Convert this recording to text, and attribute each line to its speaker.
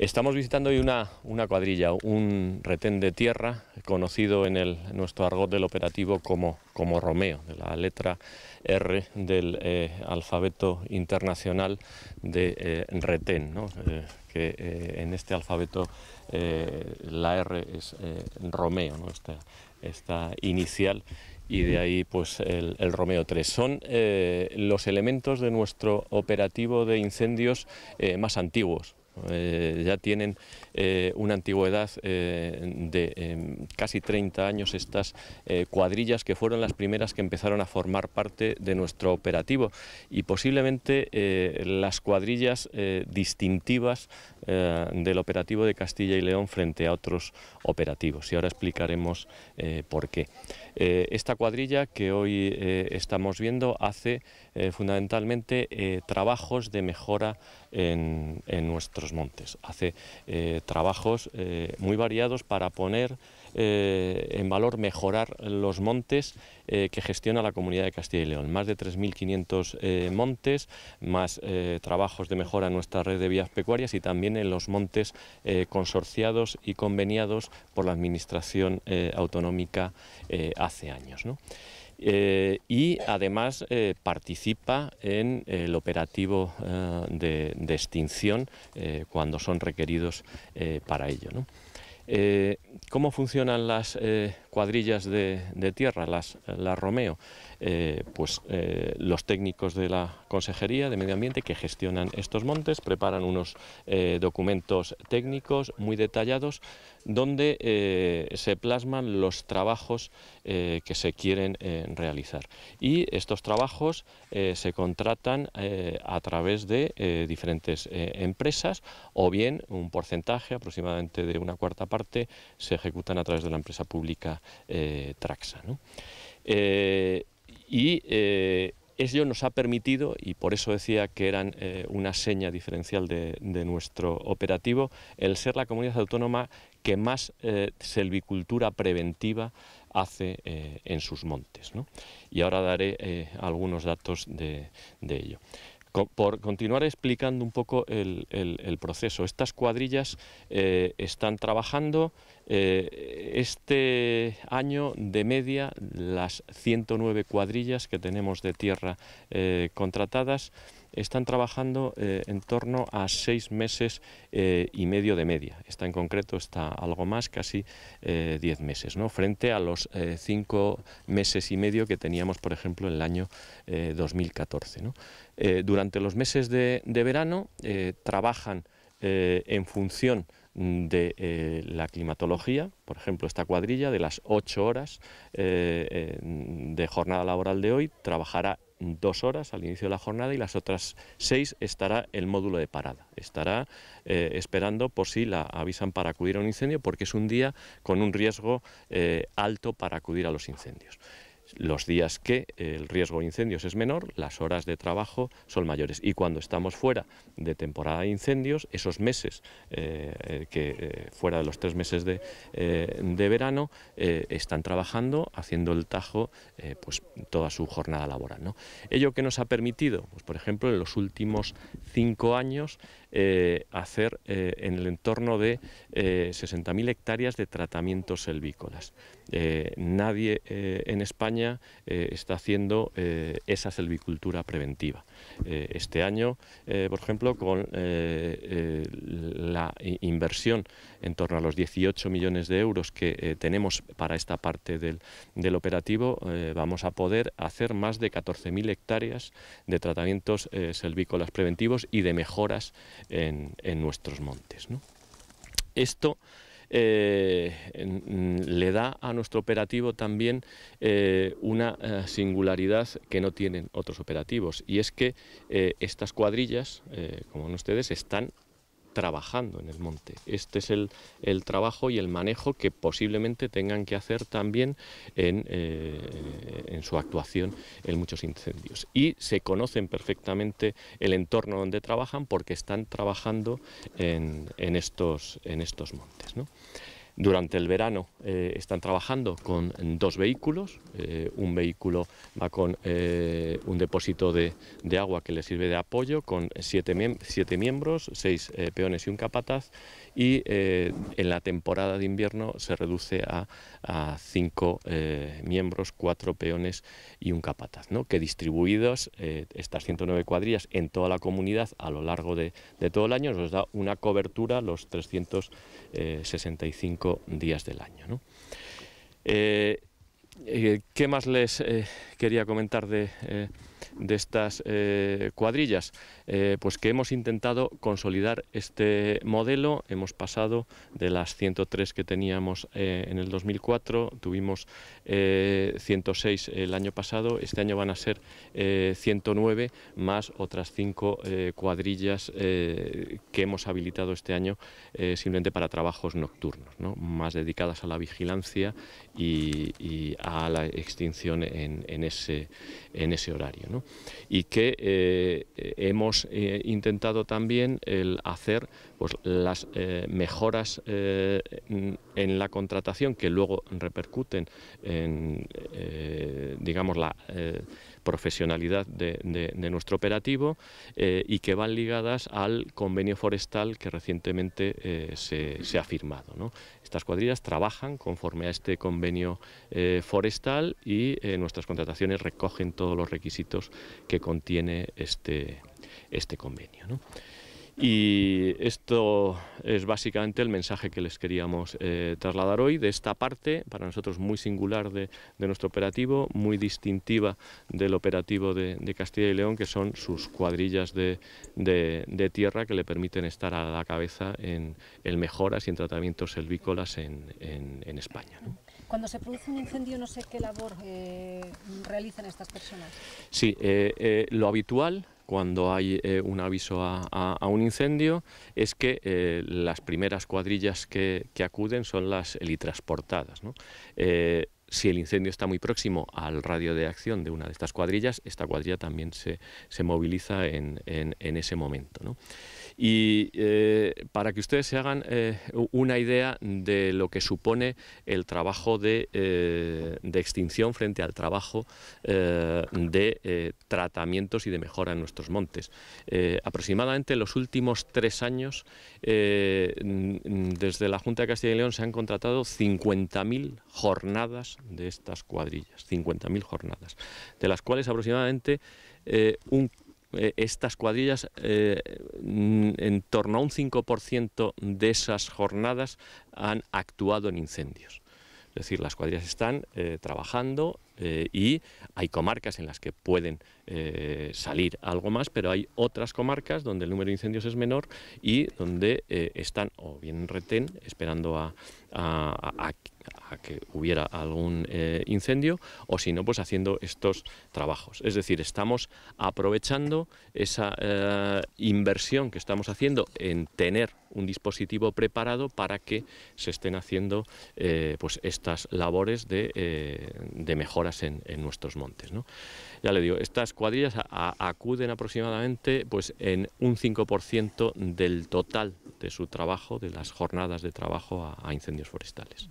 Speaker 1: Estamos visitando hoy una, cuadrilla, un retén de tierra conocido en, nuestro argot del operativo como, como, Romeo, de la letra R del eh, alfabeto internacional de eh, retén, eh, que en este alfabeto la R es Romeo, ¿no? esta, inicial y de ahí pues el, Romeo 3. Son los elementos de nuestro operativo de incendios más antiguos. Eh, ya tienen eh, una antigüedad eh, de em, casi 30 años estas cuadrillas que fueron las primeras que empezaron a formar parte de nuestro operativo y posiblemente las cuadrillas distintivas del operativo de Castilla y León frente a otros operativos y ahora explicaremos por qué. esta cuadrilla que hoy estamos viendo hace fundamentalmente trabajos de mejora en, en nuestro montes. Hace eh, trabajos eh, muy variados para poner eh, en valor mejorar los montes eh, que gestiona la Comunidad de Castilla y León. Más de 3.500 eh, montes, más trabajos de mejora en nuestra red de vías pecuarias y también en los montes consorciados y conveniados por la Administración Autonómica hace años. y además participa en el operativo de, extinción cuando son requeridos para ello. Eh, cómo funcionan las eh, cuadrillas de, tierra, las, las Romeo, eh, pues eh, los técnicos de la Consejería de Medio Ambiente que gestionan estos montes preparan unos eh, documentos técnicos muy detallados donde se plasman los trabajos que se quieren realizar. Y estos trabajos se contratan a través de diferentes empresas o bien un porcentaje aproximadamente de una cuarta parte se ejecutan a través de la empresa pública eh, Traxa. Eh, y eh, ello nos ha permitido, y por eso decía que eran una seña diferencial de, nuestro operativo, el ser la comunidad autónoma que más selvicultura preventiva hace en sus montes. Y ahora daré algunos datos de ello por continuar explicando un poco el, proceso. Estas cuadrillas eh, están trabajando eh, este año de media las 109 cuadrillas que tenemos de tierra eh, contratadas están trabajando eh, en torno a seis meses eh, y medio de media. Esta en concreto está algo más, casi eh, diez meses, ¿no? frente a los cinco meses y medio que teníamos, por ejemplo, en el año 2014. durante los meses de, verano trabajan en función de la climatología, por ejemplo, esta cuadrilla de las ocho horas de jornada laboral de hoy trabajará dos horas al inicio de la jornada y las otras seis estará el módulo de parada. Estará eh, esperando por si la avisan para acudir a un incendio porque es un día con un riesgo eh, alto para acudir a los incendios. Los días que el riesgo de incendios es menor, las horas de trabajo son mayores. Y cuando estamos fuera de temporada de incendios, esos meses eh, que eh, fuera de los tres meses de, eh, verano, están trabajando, haciendo el tajo pues, toda su jornada laboral. ¿no? Ello que nos ha permitido, pues, por ejemplo, en los últimos cinco años, eh, hacer eh, en el entorno de 60.000 eh, hectáreas de tratamientos selvícolas. nadie en España está haciendo esa selvicultura preventiva. este año, por ejemplo, con la inversión en torno a los 18 millones de euros que tenemos para esta parte del, operativo, vamos a poder hacer más de 14.000 hectáreas de tratamientos selvícolas preventivos y de mejoras en, nuestros montes. Esto eh, mm, le da a nuestro operativo también eh, una eh, singularidad que no tienen otros operativos y es que estas cuadrillas, como ustedes, están trabajando en el monte. Este es el, trabajo y el manejo que posiblemente tengan que hacer también en, en su actuación en muchos incendios. Y se conocen perfectamente el entorno donde trabajan porque están trabajando en, estos, en estos montes. Durante el verano eh, están trabajando con dos vehículos. Eh, un vehículo va con eh, un depósito de, agua que le sirve de apoyo, con siete, miembros, seis peones y un capataz. Y en la temporada de invierno se reduce a, cinco miembros, cuatro peones y un capataz, que distribuidos estas 109 cuadrillas en toda la comunidad a lo largo de, de todo el año nos da una cobertura los 365 días del año. Eh, eh, ¿Qué más les eh, quería comentar de, de estas eh, cuadrillas? Eh, pues que hemos intentado consolidar este modelo, hemos pasado de las 103 que teníamos eh, en el 2004, tuvimos 106 el año pasado, este año van a ser 109 más otras 5 cuadrillas que hemos habilitado este año simplemente para trabajos nocturnos, ¿no? más dedicadas a la vigilancia y, a la extinción en, ese, en ese horario y que eh, hemos eh, intentado también el hacer pues, las eh, mejoras en la contratación que luego repercuten en, digamos, la profesionalidad de, nuestro operativo eh, y que van ligadas al convenio forestal que recientemente eh, se, ha firmado. Estas cuadrillas trabajan conforme a este convenio eh, forestal y nuestras contrataciones recogen todos los requisitos que contiene este, este convenio. Y esto es básicamente el mensaje que les queríamos eh, trasladar hoy de esta parte, para nosotros muy singular de, nuestro operativo, muy distintiva del operativo de, Castilla y León, que son sus cuadrillas de, tierra que le permiten estar a la cabeza en, el mejoras y en tratamientos selvícolas en, España. Cuando se produce un incendio, no sé qué labor eh, realizan estas personas. Sí, eh, lo habitual cuando hay eh, un aviso a, un incendio es que eh, las primeras cuadrillas que, acuden son las helitransportadas. Eh, si el incendio está muy próximo al radio de acción de una de estas cuadrillas, esta cuadrilla también se, moviliza en, ese momento. Y eh, para que ustedes se hagan eh, una idea de lo que supone el trabajo de, eh, extinción frente al trabajo de tratamientos y de mejora en nuestros montes. aproximadamente en los últimos tres años, desde la Junta de Castilla y León se han contratado 50.000 jornadas de estas cuadrillas, 50.000 jornadas, de las cuales aproximadamente eh, eh, estas cuadrillas, eh, en torno a un 5% de esas jornadas han actuado en incendios. Es decir, las cuadrillas están trabajando y hay comarcas en las que pueden salir algo más, pero hay otras comarcas donde el número de incendios es menor y donde están o bien retén esperando a, a, a a que hubiera algún eh, incendio o si no pues haciendo estos trabajos es decir estamos aprovechando esa eh, inversión que estamos haciendo en tener un dispositivo preparado para que se estén haciendo eh, pues estas labores de, mejoras en, nuestros montes ¿no? ya le digo estas cuadrillas acuden aproximadamente pues en un 5% del total de su trabajo de las jornadas de trabajo a incendios forestales